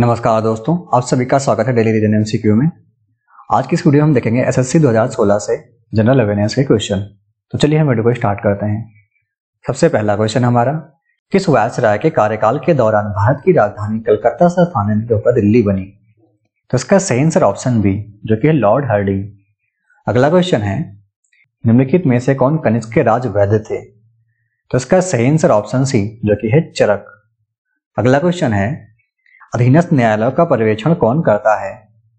नमस्कार दोस्तों आप सभी का स्वागत है डेली रीजन एमसीक्यू में आज की इस वीडियो हम देखेंगे एसएससी 2016 से जनरल अवेयरनेस के क्वेश्चन तो चलिए हम वीडियो को स्टार्ट करते हैं सबसे पहला क्वेश्चन हमारा किस राय के कार्यकाल के दौरान भारत की राजधानी कलकत्ता से स्थानांतरित होकर दिल्ली बनी तो इसका सही आंसर ऑप्शन बी जो कि है लॉर्ड हार्डिंग अगला क्वेश्चन है निम्नलिखित में से कौन कनिष्क के राज वैध थे तो इसका सही आंसर ऑप्शन सी जो कि है चरक अगला क्वेश्चन है अधीनस्थ न्यायालय का पर्यवेक्षण कौन करता है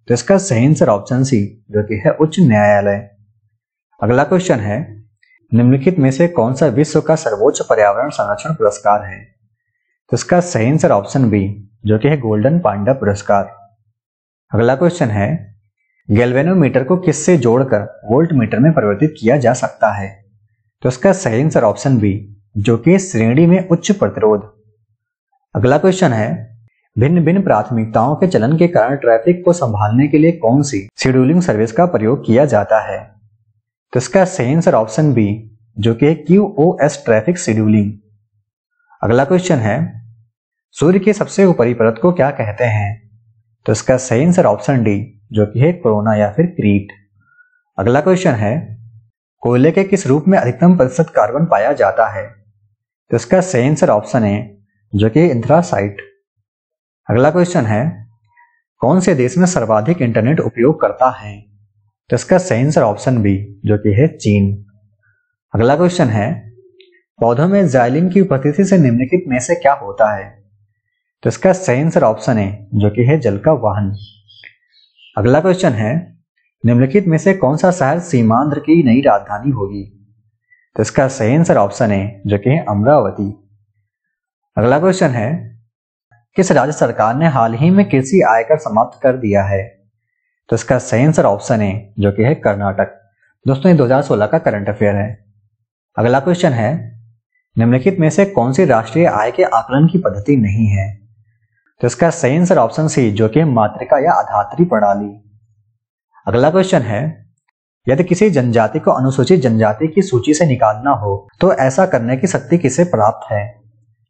तो इसका सही आंसर ऑप्शन सी जो कि है उच्च न्यायालय अगला क्वेश्चन है निम्नलिखित में से कौन सा विश्व का सर्वोच्च पर्यावरण संरक्षण पुरस्कार है तो इसका सही आंसर ऑप्शन बी जो कि है गोल्डन पांडा पुरस्कार अगला क्वेश्चन है गैल्वेनोमीटर को किससे जोड़कर वोल्ट मीटर में परिवर्तित किया जा सकता है तो इसका सही आंसर ऑप्शन बी जो कि श्रेणी में उच्च प्रतिरोध अगला क्वेश्चन है भिन्न भिन्न प्राथमिकताओं के चलन के कारण ट्रैफिक को संभालने के लिए कौन सी शेड्यूलिंग सर्विस का प्रयोग किया जाता है तो इसका सही आंसर ऑप्शन बी जो कि Q O S traffic scheduling अगला क्वेश्चन है सूर्य के सबसे ऊपरी परत को क्या कहते हैं तो इसका सही आंसर ऑप्शन डी जो कि है कोरोना या फिर क्रीट अगला क्वेश्चन है कोयले के किस रूप में अधिकतम प्रतिशत कार्बन पाया जाता है तो इसका सही आंसर ऑप्शन है जो कि इंथ्रासाइट अगला क्वेश्चन है कौन से देश में सर्वाधिक इंटरनेट उपयोग करता है तो इसका सही आंसर ऑप्शन बी जो कि है चीन अगला क्वेश्चन है पौधों में जाइलिन की उपस्थिति से निम्नलिखित में से क्या होता है तो इसका सही आंसर ऑप्शन है जो कि है जल का वाहन अगला क्वेश्चन है निम्नलिखित में से कौन सा शहर सीमांध्र की नई राजधानी होगी तो इसका सही आंसर ऑप्शन है जो कि है अमरावती अगला क्वेश्चन है किस राज्य सरकार ने हाल ही में कृषि आयकर समाप्त कर दिया है तो इसका सही आंसर ऑप्शन ए जो कि है कर्नाटक दोस्तों ये 2016 का करंट अफेयर है अगला क्वेश्चन है निम्नलिखित में से कौन सी राष्ट्रीय आय के आकलन की पद्धति नहीं है तो इसका सही आंसर ऑप्शन सी जो कि मातृका या आधात्री प्रणाली अगला क्वेश्चन है यदि किसी जनजाति को अनुसूचित जनजाति की सूची से निकालना हो तो ऐसा करने की शक्ति किसे प्राप्त है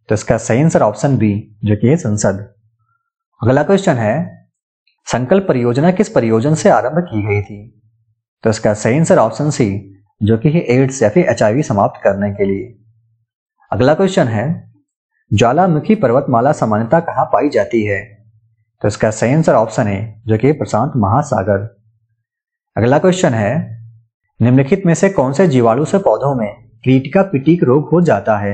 तो इसका सही आंसर ऑप्शन बी जो कि संसद अगला क्वेश्चन है संकल्प परियोजना किस परियोजन से आरंभ की गई थी तो इसका सही आंसर ऑप्शन सी जो कि एड्स या फिर एच समाप्त करने के लिए अगला क्वेश्चन है ज्वालामुखी पर्वतमाला सामान्यता कहा पाई जाती है तो इसका सही आंसर ऑप्शन है जो कि प्रशांत महासागर अगला क्वेश्चन है निम्नलिखित में से कौन से जीवाणु से पौधों में क्रीटिका पिटीक रोग हो जाता है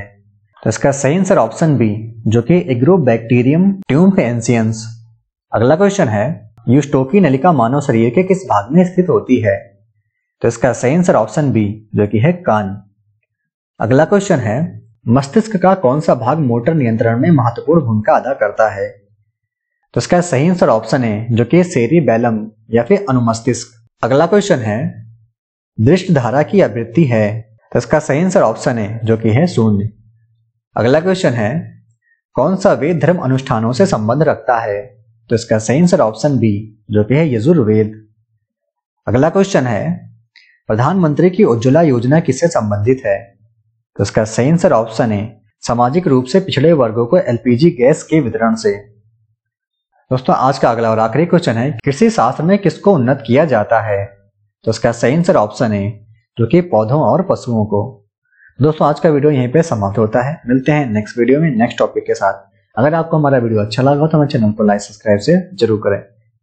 तो इसका सही आंसर ऑप्शन बी जो कि बैक्टीरियम ट्यूम एंसियंस अगला क्वेश्चन है यूस्टोकी नलिका मानव शरीर के किस भाग में स्थित होती है तो इसका सही आंसर ऑप्शन बी जो कि है कान अगला क्वेश्चन है मस्तिष्क का कौन सा भाग मोटर नियंत्रण में महत्वपूर्ण भूमिका अदा करता है तो इसका सही आंसर ऑप्शन है जो कि सेरी बैलम या फिर अनुमस्तिष्क अगला क्वेश्चन है दृष्ट धारा की आवृत्ति है तो इसका सही आंसर ऑप्शन है जो कि है शून्य अगला क्वेश्चन है कौन सा वेद धर्म अनुष्ठानों से संबंध रखता है तो इसका सही आंसर ऑप्शन बी जो कि है यजुर्वेद अगला क्वेश्चन है प्रधानमंत्री की उज्ज्वला योजना किससे संबंधित है तो इसका सही आंसर ऑप्शन है सामाजिक रूप से पिछड़े वर्गों को एलपीजी गैस के वितरण से दोस्तों आज का अगला और आखिरी क्वेश्चन है कृषि शास्त्र में किसको उन्नत किया जाता है तो इसका सही आंसर ऑप्शन है जो कि पौधों और पशुओं को दोस्तों आज का वीडियो यहीं पे समाप्त होता है मिलते हैं नेक्स्ट वीडियो में नेक्स्ट टॉपिक के साथ अगर आपको हमारा वीडियो अच्छा लगा तो हमारे चैनल को लाइक सब्सक्राइब से जरूर करें